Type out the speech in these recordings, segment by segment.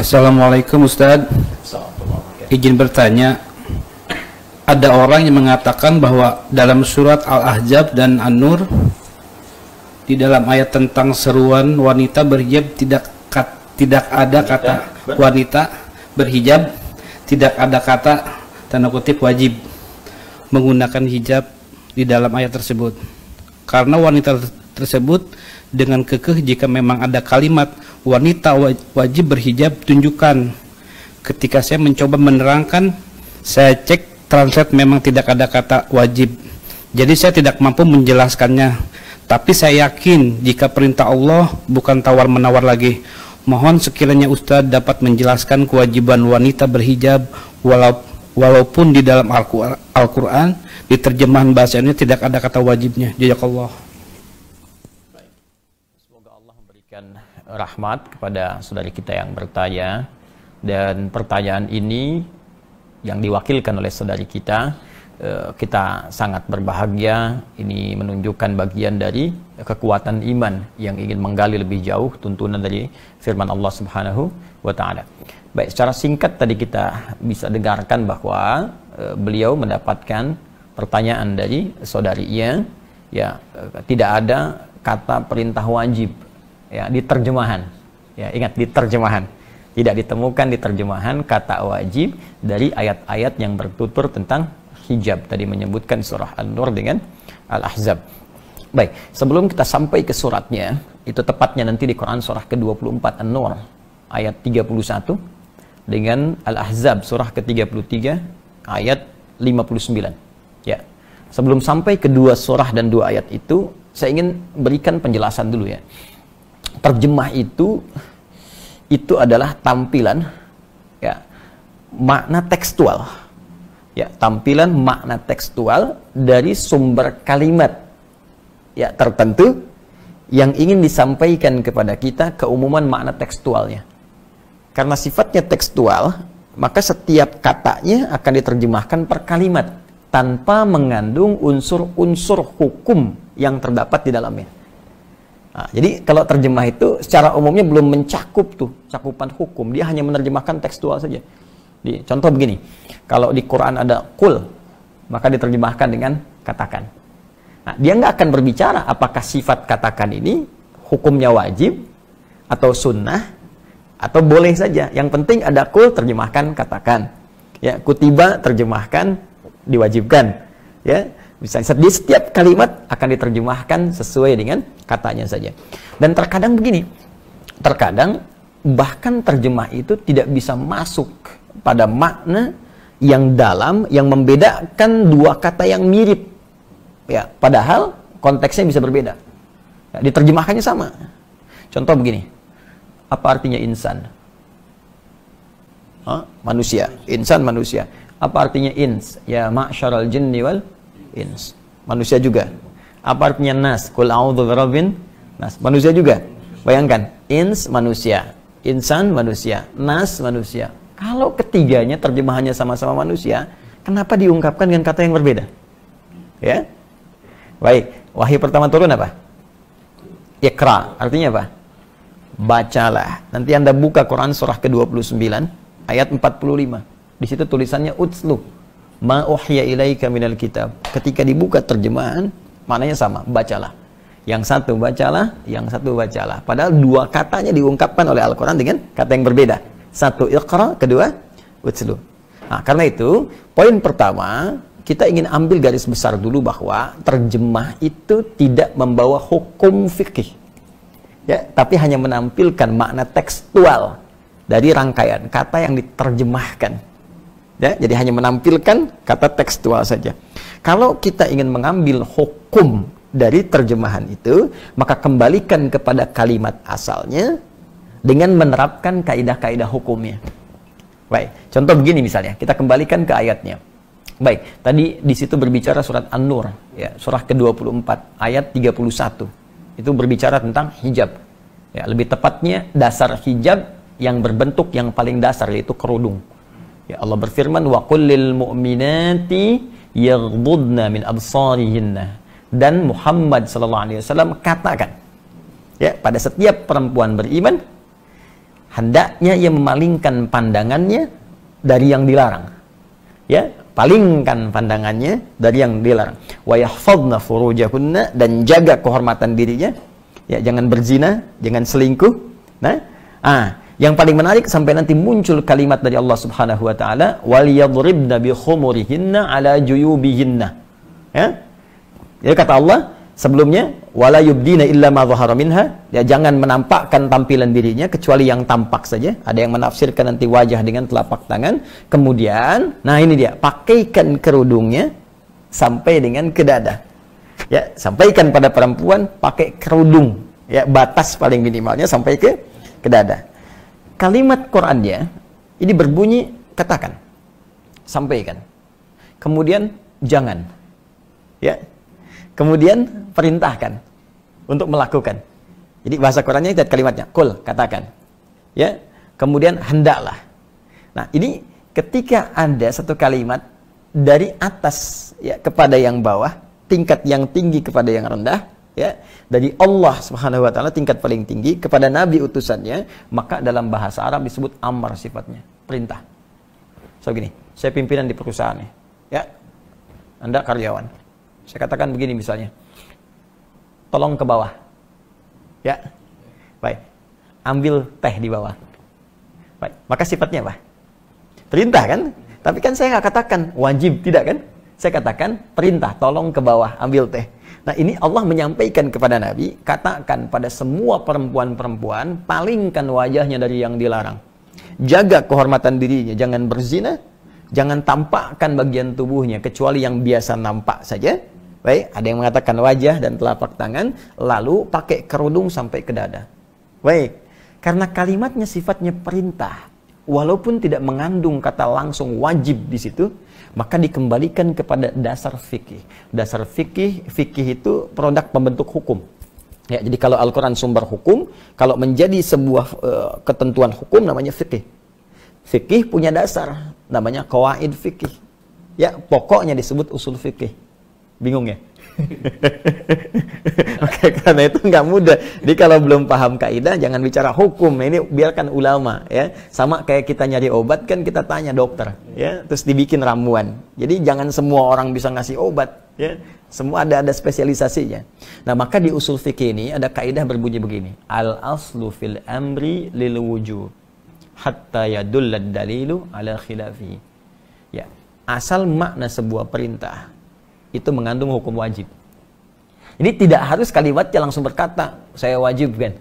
Assalamualaikum Ustaz Izin bertanya Ada orang yang mengatakan bahwa Dalam surat Al-Ahzab dan An-Nur Di dalam ayat tentang seruan wanita berhijab Tidak kat, tidak ada kata wanita berhijab Tidak ada kata tanda kutip wajib Menggunakan hijab di dalam ayat tersebut Karena wanita tersebut dengan kekeh jika memang ada kalimat wanita wajib berhijab tunjukkan. Ketika saya mencoba menerangkan, saya cek translate memang tidak ada kata wajib. Jadi saya tidak mampu menjelaskannya. Tapi saya yakin jika perintah Allah bukan tawar-menawar lagi. Mohon sekiranya Ustadz dapat menjelaskan kewajiban wanita berhijab walau, walaupun di dalam Al-Quran, di terjemahan bahasanya tidak ada kata wajibnya. Allah rahmat kepada saudari kita yang bertanya dan pertanyaan ini yang diwakilkan oleh saudari kita eh, kita sangat berbahagia ini menunjukkan bagian dari kekuatan iman yang ingin menggali lebih jauh tuntunan dari firman Allah Subhanahu wa taala. Baik, secara singkat tadi kita bisa dengarkan bahwa eh, beliau mendapatkan pertanyaan dari saudari ia ya eh, tidak ada kata perintah wajib ya di terjemahan ya ingat di terjemahan tidak ditemukan di terjemahan kata wajib dari ayat-ayat yang bertutur tentang hijab tadi menyebutkan surah An-Nur dengan Al-Ahzab. Baik, sebelum kita sampai ke suratnya, itu tepatnya nanti di Quran surah ke-24 An-Nur ayat 31 dengan Al-Ahzab surah ke-33 ayat 59. Ya. Sebelum sampai kedua surah dan dua ayat itu, saya ingin berikan penjelasan dulu ya terjemah itu itu adalah tampilan ya makna tekstual ya tampilan makna tekstual dari sumber kalimat ya tertentu yang ingin disampaikan kepada kita keumuman makna tekstualnya karena sifatnya tekstual maka setiap katanya akan diterjemahkan per kalimat tanpa mengandung unsur-unsur hukum yang terdapat di dalamnya Nah, jadi kalau terjemah itu secara umumnya belum mencakup tuh cakupan hukum. Dia hanya menerjemahkan tekstual saja. Di, contoh begini, kalau di Quran ada kul, maka diterjemahkan dengan katakan. Nah, dia nggak akan berbicara apakah sifat katakan ini hukumnya wajib atau sunnah atau boleh saja. Yang penting ada kul terjemahkan katakan. Ya, kutiba terjemahkan diwajibkan. Ya, bisa di setiap kalimat akan diterjemahkan sesuai dengan katanya saja. Dan terkadang begini, terkadang bahkan terjemah itu tidak bisa masuk pada makna yang dalam yang membedakan dua kata yang mirip. Ya, padahal konteksnya bisa berbeda. Ya, diterjemahkannya sama. Contoh begini. Apa artinya insan? Huh? Manusia. Insan manusia. Apa artinya ins? Ya ma'syaral jinni wal ins. Manusia juga. Apa artinya nas? Kul a'udzu birabbin nas. Manusia juga. Bayangkan, ins manusia, insan manusia, nas manusia. Kalau ketiganya terjemahannya sama-sama manusia, kenapa diungkapkan dengan kata yang berbeda? Ya. Baik, wahyu pertama turun apa? Iqra, artinya apa? Bacalah. Nanti Anda buka Quran surah ke-29 ayat 45. Di situ tulisannya utslu ma uhya ilaika minal kitab. Ketika dibuka terjemahan, maknanya sama, bacalah. Yang satu bacalah, yang satu bacalah. Padahal dua katanya diungkapkan oleh Al-Quran dengan kata yang berbeda. Satu iqra, kedua utslu. Nah, karena itu, poin pertama, kita ingin ambil garis besar dulu bahwa terjemah itu tidak membawa hukum fikih. Ya, tapi hanya menampilkan makna tekstual dari rangkaian kata yang diterjemahkan. Ya, jadi hanya menampilkan kata tekstual saja. Kalau kita ingin mengambil hukum dari terjemahan itu, maka kembalikan kepada kalimat asalnya dengan menerapkan kaidah-kaidah hukumnya. Baik, contoh begini misalnya, kita kembalikan ke ayatnya. Baik, tadi di situ berbicara surat An-Nur, ya, surah ke-24 ayat 31. Itu berbicara tentang hijab. Ya, lebih tepatnya dasar hijab yang berbentuk yang paling dasar yaitu kerudung. Ya Allah berfirman wa qulil mu'minati yaghdudna min absarihinna dan Muhammad sallallahu alaihi wasallam katakan ya pada setiap perempuan beriman hendaknya ia memalingkan pandangannya dari yang dilarang ya palingkan pandangannya dari yang dilarang wa yahfadna furujahunna dan jaga kehormatan dirinya ya jangan berzina jangan selingkuh nah ah yang paling menarik sampai nanti muncul kalimat dari Allah Subhanahu wa taala wal yadribna bi khumurihinna ala juyubihinna. Ya? Jadi ya, kata Allah sebelumnya wala yubdina illa ma dhahara minha, ya jangan menampakkan tampilan dirinya kecuali yang tampak saja. Ada yang menafsirkan nanti wajah dengan telapak tangan. Kemudian, nah ini dia, pakaikan kerudungnya sampai dengan ke dada. Ya, sampaikan pada perempuan pakai kerudung, ya batas paling minimalnya sampai ke ke dada kalimat Quran Qurannya ini berbunyi katakan, sampaikan. Kemudian jangan. Ya. Kemudian perintahkan untuk melakukan. Jadi bahasa Qurannya itu kalimatnya kul katakan. Ya. Kemudian hendaklah. Nah, ini ketika ada satu kalimat dari atas ya kepada yang bawah, tingkat yang tinggi kepada yang rendah, ya dari Allah Subhanahu wa taala tingkat paling tinggi kepada nabi utusannya maka dalam bahasa Arab disebut amar sifatnya perintah so gini saya pimpinan di perusahaan ya, ya. Anda karyawan saya katakan begini misalnya tolong ke bawah ya baik ambil teh di bawah baik maka sifatnya apa perintah kan tapi kan saya nggak katakan wajib tidak kan saya katakan perintah tolong ke bawah ambil teh Nah ini Allah menyampaikan kepada Nabi, katakan pada semua perempuan-perempuan, palingkan wajahnya dari yang dilarang. Jaga kehormatan dirinya, jangan berzina, jangan tampakkan bagian tubuhnya, kecuali yang biasa nampak saja. Baik, ada yang mengatakan wajah dan telapak tangan, lalu pakai kerudung sampai ke dada. Baik, karena kalimatnya sifatnya perintah, walaupun tidak mengandung kata langsung wajib di situ, maka dikembalikan kepada dasar fikih. Dasar fikih, fikih itu produk pembentuk hukum. Ya, jadi kalau Al-Qur'an sumber hukum, kalau menjadi sebuah uh, ketentuan hukum namanya fikih. Fikih punya dasar, namanya kawaid fikih. Ya, pokoknya disebut usul fikih. Bingung ya? Oke, karena itu nggak mudah. Jadi kalau belum paham kaidah, jangan bicara hukum. Ini biarkan ulama ya. Sama kayak kita nyari obat kan kita tanya dokter ya, terus dibikin ramuan. Jadi jangan semua orang bisa ngasih obat ya. Semua ada ada spesialisasinya. Nah, maka di usul fikih ini ada kaidah berbunyi begini. Al aslu fil amri lil wujud hatta yadullad dalilu ala khilafi. Ya, asal makna sebuah perintah itu mengandung hukum wajib. Ini tidak harus kalimatnya langsung berkata, saya wajib wajibkan.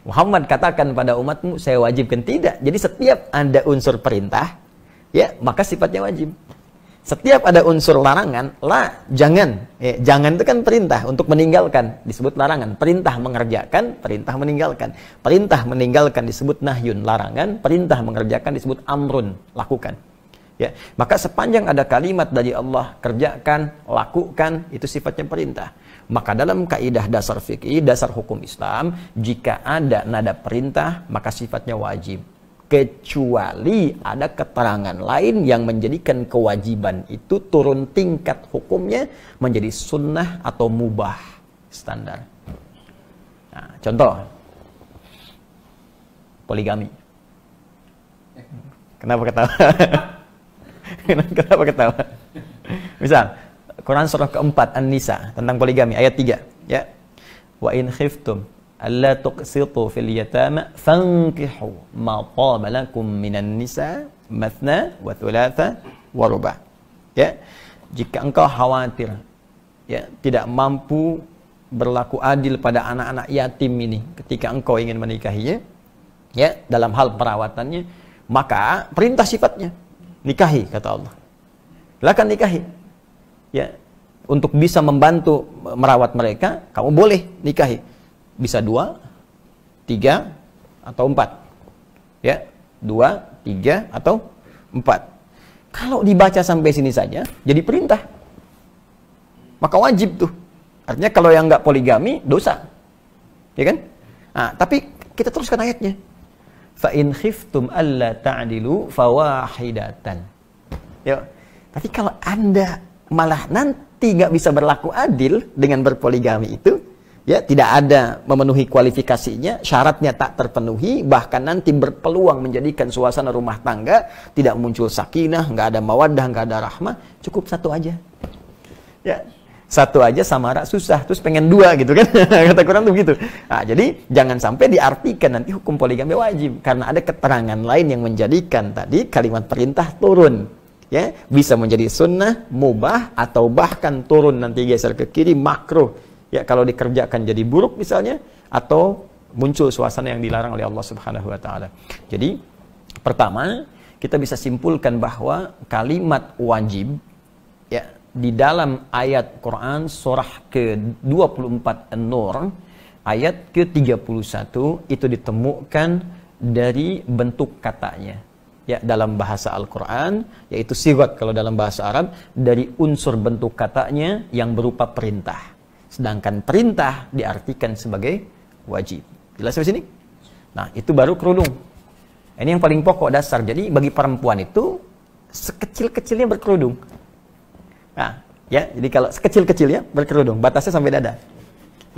Muhammad katakan pada umatmu, saya wajibkan. Tidak. Jadi setiap ada unsur perintah, ya maka sifatnya wajib. Setiap ada unsur larangan, la, jangan. Ya, jangan itu kan perintah untuk meninggalkan, disebut larangan. Perintah mengerjakan, perintah meninggalkan. Perintah meninggalkan disebut nahyun, larangan. Perintah mengerjakan disebut amrun, lakukan. Ya, maka sepanjang ada kalimat dari Allah, kerjakan, lakukan, itu sifatnya perintah. Maka dalam kaidah dasar fikih, dasar hukum Islam, jika ada nada perintah, maka sifatnya wajib. Kecuali ada keterangan lain yang menjadikan kewajiban itu turun tingkat hukumnya menjadi sunnah atau mubah standar. Nah, contoh poligami. Kenapa ketawa? Kenapa ketawa? Misal, Quran surah keempat An-Nisa tentang poligami ayat 3, ya. Wa in khiftum alla tuqsitu fil yatama fankihu ma taba lakum minan nisa mathna wa thulatha wa ruba. Ya. Jika engkau khawatir ya tidak mampu berlaku adil pada anak-anak yatim ini ketika engkau ingin menikahinya ya dalam hal perawatannya maka perintah sifatnya nikahi kata Allah silakan nikahi ya untuk bisa membantu merawat mereka kamu boleh nikahi bisa dua tiga atau empat ya dua tiga atau empat kalau dibaca sampai sini saja jadi perintah maka wajib tuh artinya kalau yang nggak poligami dosa ya kan nah, tapi kita teruskan ayatnya fa in khiftum alla ta'dilu fawahidatan. Ya, Tapi kalau Anda malah nanti nggak bisa berlaku adil dengan berpoligami itu, ya tidak ada memenuhi kualifikasinya, syaratnya tak terpenuhi, bahkan nanti berpeluang menjadikan suasana rumah tangga tidak muncul sakinah, nggak ada mawaddah, nggak ada rahmah, cukup satu aja. Ya, satu aja samara susah terus pengen dua gitu kan kata Quran tuh gitu nah, jadi jangan sampai diartikan nanti hukum poligami wajib karena ada keterangan lain yang menjadikan tadi kalimat perintah turun ya bisa menjadi sunnah mubah atau bahkan turun nanti geser ke kiri makruh ya kalau dikerjakan jadi buruk misalnya atau muncul suasana yang dilarang oleh Allah Subhanahu wa taala jadi pertama kita bisa simpulkan bahwa kalimat wajib ya di dalam ayat Quran surah ke-24 An-Nur ayat ke-31 itu ditemukan dari bentuk katanya ya dalam bahasa Al-Qur'an yaitu sirat kalau dalam bahasa Arab dari unsur bentuk katanya yang berupa perintah sedangkan perintah diartikan sebagai wajib jelas sampai sini nah itu baru kerudung ini yang paling pokok dasar jadi bagi perempuan itu sekecil-kecilnya berkerudung Nah, ya, jadi kalau sekecil-kecil ya berkerudung, batasnya sampai dada.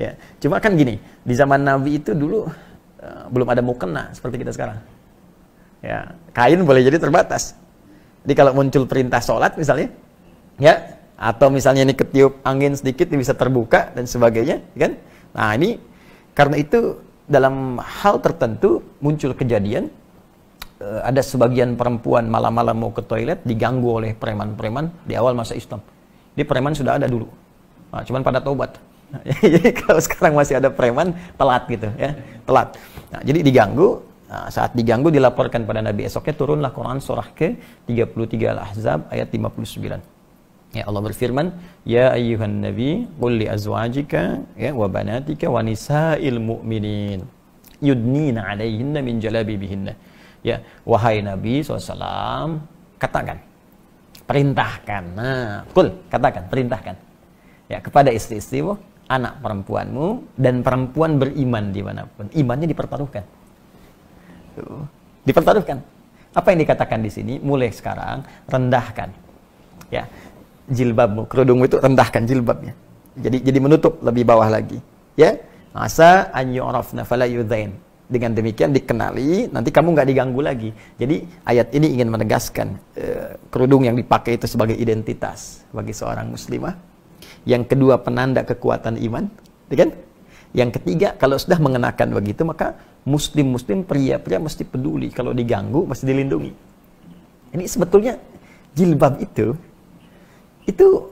Ya, cuma kan gini, di zaman Nabi itu dulu uh, belum ada mukena seperti kita sekarang. Ya, kain boleh jadi terbatas. Jadi kalau muncul perintah sholat misalnya, ya, atau misalnya ini ketiup angin sedikit bisa terbuka dan sebagainya, kan? Nah ini karena itu dalam hal tertentu muncul kejadian Eh, ada sebagian perempuan malam-malam mau ke toilet diganggu oleh preman-preman di awal masa Islam. Di preman sudah ada dulu. Nah, cuman pada taubat. Nah, jadi kalau sekarang masih ada preman telat gitu ya, telat. Nah, jadi diganggu Nah, saat diganggu dilaporkan pada Nabi esoknya turunlah Quran surah ke 33 Al-Ahzab ayat 59. Ya Allah berfirman, "Ya ayyuhan nabi, qul li azwajika ya wa banatika wa nisa'il mu'minin yudnina 'alayhinna min jalabibihinna." ya wahai Nabi SAW katakan perintahkan nah kul katakan perintahkan ya kepada istri-istrimu anak perempuanmu dan perempuan beriman dimanapun imannya dipertaruhkan dipertaruhkan apa yang dikatakan di sini mulai sekarang rendahkan ya jilbabmu kerudungmu itu rendahkan jilbabnya jadi jadi menutup lebih bawah lagi ya asa an yu'rafna fala dengan demikian dikenali, nanti kamu nggak diganggu lagi. Jadi ayat ini ingin menegaskan eh, kerudung yang dipakai itu sebagai identitas bagi seorang muslimah. Yang kedua penanda kekuatan iman, ya kan? Yang ketiga kalau sudah mengenakan begitu maka muslim-muslim pria-pria mesti peduli kalau diganggu mesti dilindungi. Ini sebetulnya jilbab itu itu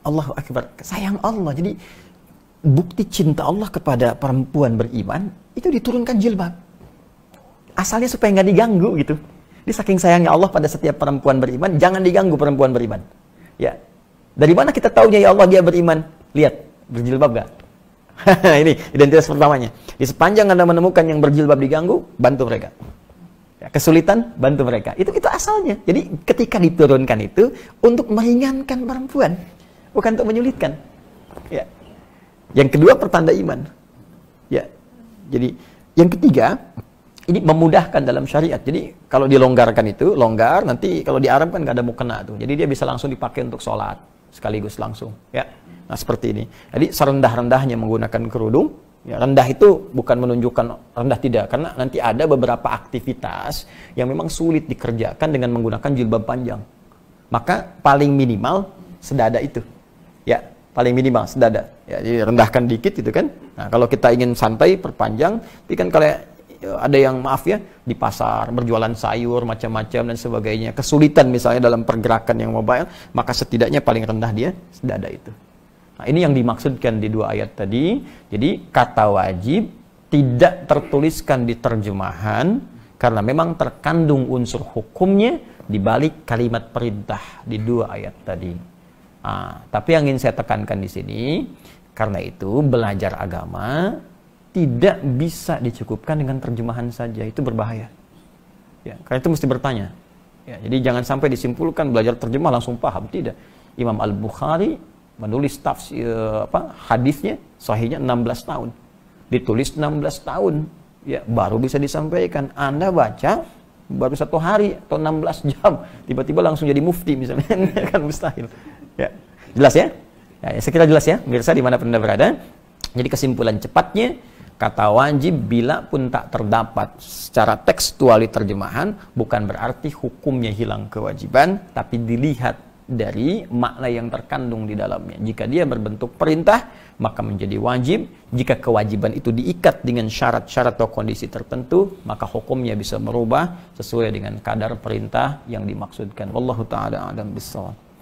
Allahu Akbar, sayang Allah. Jadi bukti cinta Allah kepada perempuan beriman itu diturunkan jilbab. Asalnya supaya nggak diganggu gitu. Di saking sayangnya Allah pada setiap perempuan beriman, jangan diganggu perempuan beriman. Ya. Dari mana kita tahunya ya Allah dia beriman? Lihat, berjilbab gak? ini identitas pertamanya. Di sepanjang Anda menemukan yang berjilbab diganggu, bantu mereka. Ya, kesulitan, bantu mereka. Itu itu asalnya. Jadi ketika diturunkan itu untuk meringankan perempuan, bukan untuk menyulitkan. Ya. Yang kedua pertanda iman. Ya. Jadi yang ketiga ini memudahkan dalam syariat. Jadi kalau dilonggarkan itu, longgar, nanti kalau di Arab kan gak ada mukena tuh. Jadi dia bisa langsung dipakai untuk sholat sekaligus langsung. Ya, nah seperti ini. Jadi serendah-rendahnya menggunakan kerudung. Ya, rendah itu bukan menunjukkan rendah tidak, karena nanti ada beberapa aktivitas yang memang sulit dikerjakan dengan menggunakan jilbab panjang. Maka paling minimal sedada itu. Ya, paling minimal sedada. Ya, jadi rendahkan dikit gitu kan. Nah, kalau kita ingin santai perpanjang, tapi kan kalau e, ada yang maaf ya di pasar berjualan sayur macam-macam dan sebagainya kesulitan misalnya dalam pergerakan yang mobile maka setidaknya paling rendah dia sedada itu nah ini yang dimaksudkan di dua ayat tadi jadi kata wajib tidak tertuliskan di terjemahan karena memang terkandung unsur hukumnya di balik kalimat perintah di dua ayat tadi. Ah, tapi yang ingin saya tekankan di sini, karena itu belajar agama tidak bisa dicukupkan dengan terjemahan saja, itu berbahaya. Ya, karena itu mesti bertanya. Ya, jadi jangan sampai disimpulkan belajar terjemah langsung paham, tidak. Imam Al-Bukhari menulis tafsir eh, apa hadisnya sahihnya 16 tahun. Ditulis 16 tahun ya baru bisa disampaikan. Anda baca baru satu hari atau 16 jam tiba-tiba langsung jadi mufti misalnya kan mustahil Ya. Jelas ya? ya? ya Sekira jelas ya, pemirsa di mana Anda berada. Jadi kesimpulan cepatnya, kata wajib bila pun tak terdapat secara tekstuali terjemahan, bukan berarti hukumnya hilang kewajiban, tapi dilihat dari makna yang terkandung di dalamnya. Jika dia berbentuk perintah, maka menjadi wajib. Jika kewajiban itu diikat dengan syarat-syarat atau kondisi tertentu, maka hukumnya bisa merubah sesuai dengan kadar perintah yang dimaksudkan. Wallahu taala alam bisawab.